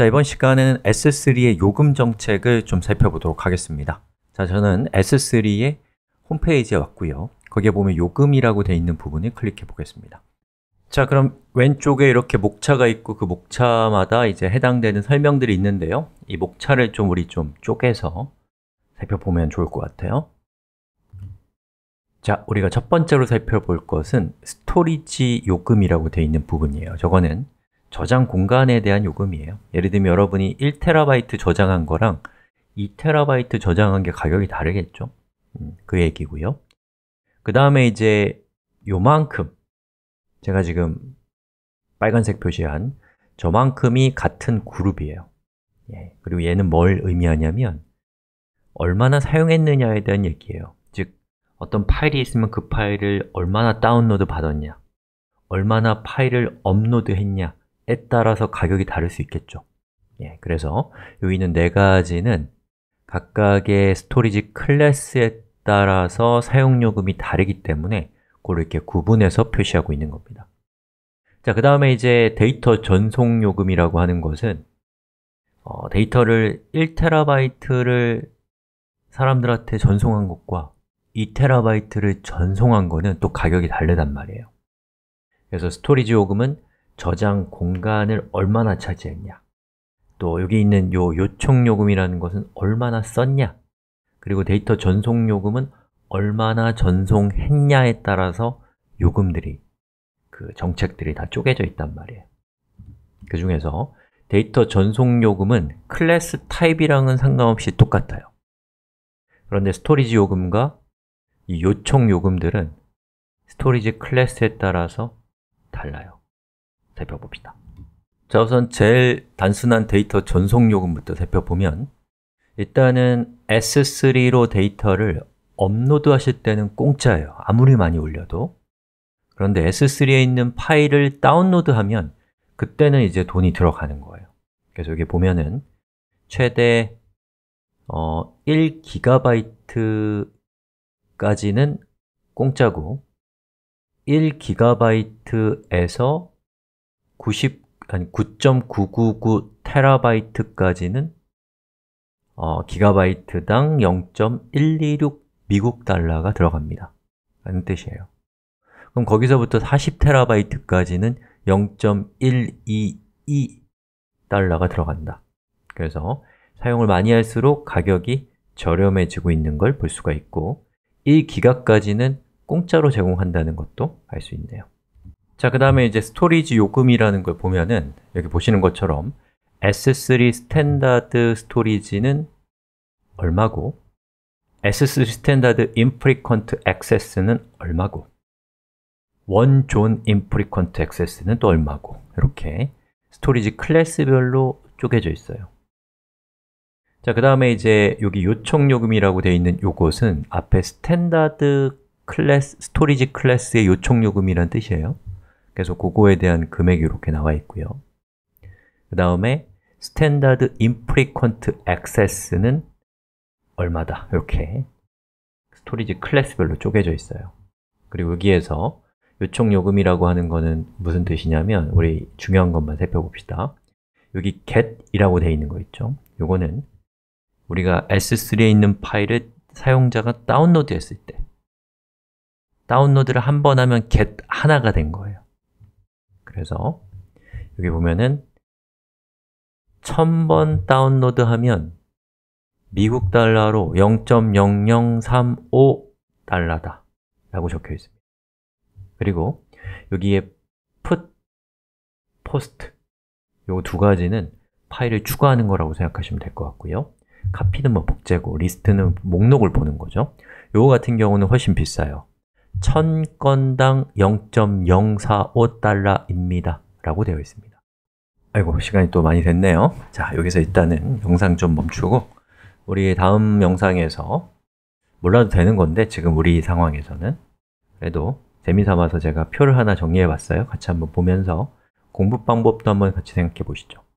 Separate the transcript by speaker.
Speaker 1: 자, 이번 시간에는 S3의 요금 정책을 좀 살펴보도록 하겠습니다 자, 저는 S3의 홈페이지에 왔고요 거기에 보면 요금이라고 되어 있는 부분을 클릭해 보겠습니다 자, 그럼 왼쪽에 이렇게 목차가 있고 그 목차마다 이제 해당되는 설명들이 있는데요 이 목차를 좀 우리 좀 쪼개서 살펴보면 좋을 것 같아요 자, 우리가 첫 번째로 살펴볼 것은 스토리지 요금이라고 되어 있는 부분이에요 저거는 저장 공간에 대한 요금이에요 예를 들면 여러분이 1TB 저장한 거랑 2TB 저장한 게 가격이 다르겠죠? 음, 그 얘기고요 그 다음에 이제 요만큼 제가 지금 빨간색 표시한 저만큼이 같은 그룹이에요 예, 그리고 얘는 뭘 의미하냐면 얼마나 사용했느냐에 대한 얘기예요 즉, 어떤 파일이 있으면 그 파일을 얼마나 다운로드 받았냐 얼마나 파일을 업로드했냐 에 따라서 가격이 다를 수 있겠죠 예, 그래서 여기 있는 네 가지는 각각의 스토리지 클래스에 따라서 사용요금이 다르기 때문에 그걸 이렇게 구분해서 표시하고 있는 겁니다 자, 그 다음에 이제 데이터 전송 요금이라고 하는 것은 어, 데이터를 1TB를 사람들한테 전송한 것과 2TB를 전송한 것은 또 가격이 다르단 말이에요 그래서 스토리지 요금은 저장 공간을 얼마나 차지했냐 또 여기 있는 요 요청 요금이라는 것은 얼마나 썼냐 그리고 데이터 전송 요금은 얼마나 전송했냐에 따라서 요금들이 그 정책들이 다 쪼개져 있단 말이에요 그 중에서 데이터 전송 요금은 클래스 타입이랑은 상관없이 똑같아요 그런데 스토리지 요금과 이 요청 요금들은 스토리지 클래스에 따라서 달라요 살펴봅시다. 자, 우선 제일 단순한 데이터 전송 요금부터 살펴보면 일단은 S3로 데이터를 업로드 하실 때는 공짜예요. 아무리 많이 올려도 그런데 S3에 있는 파일을 다운로드하면 그때는 이제 돈이 들어가는 거예요 그래서 여기 보면은 최대 어, 1GB까지는 공짜고 1GB에서 90 아니 9.999 테라바이트까지는 어, 기가바이트당 0.126 미국 달러가 들어갑니다. 라는 뜻이에요. 그럼 거기서부터 40테라바이트까지는 0.122 달러가 들어간다. 그래서 사용을 많이 할수록 가격이 저렴해지고 있는 걸 볼 수가 있고 1기가까지는 공짜로 제공한다는 것도 알 수 있네요. 자, 그 다음에 이제 스토리지 요금이라는 걸 보면은 여기 보시는 것처럼 S3 스탠다드 스토리지는 얼마고 S3 스탠다드 인프리퀀트 액세스는 얼마고 원존 인프리퀀트 액세스는 또 얼마고 이렇게 스토리지 클래스별로 쪼개져 있어요 자, 그 다음에 이제 여기 요청 요금이라고 되어 있는 요것은 앞에 스탠다드 클래스, 스토리지 클래스의 요청 요금이란 뜻이에요 그래서 그거에 대한 금액이 이렇게 나와 있고요 그 다음에 standard i n f r e q u e n access는 얼마다 이렇게 스토리지 클래스별로 쪼개져 있어요 그리고 여기에서 요청 요금이라고 하는 거는 무슨 뜻이냐면 우리 중요한 것만 살펴봅시다 여기 get이라고 되어 있는 거 있죠 요거는 우리가 S3에 있는 파일을 사용자가 다운로드했을 때 다운로드를 한 번 하면 get 하나가 된 거예요 그래서 여기 보면은 1000번 다운로드하면 미국 달러로 0.0035 달러다 라고 적혀 있습니다 그리고 여기에 put, post 요두 가지는 파일을 추가하는 거라고 생각하시면 될 것 같고요 카피는 뭐 복제고, 리스트는 목록을 보는 거죠 요거 같은 경우는 훨씬 비싸요 1000건당 0.045달러입니다. 라고 되어 있습니다. 아이고, 시간이 또 많이 됐네요. 자, 여기서 일단은 영상 좀 멈추고 우리 다음 영상에서 몰라도 되는 건데 지금 우리 상황에서는 그래도 재미삼아서 제가 표를 하나 정리해 봤어요. 같이 한번 보면서 공부 방법도 한번 같이 생각해 보시죠.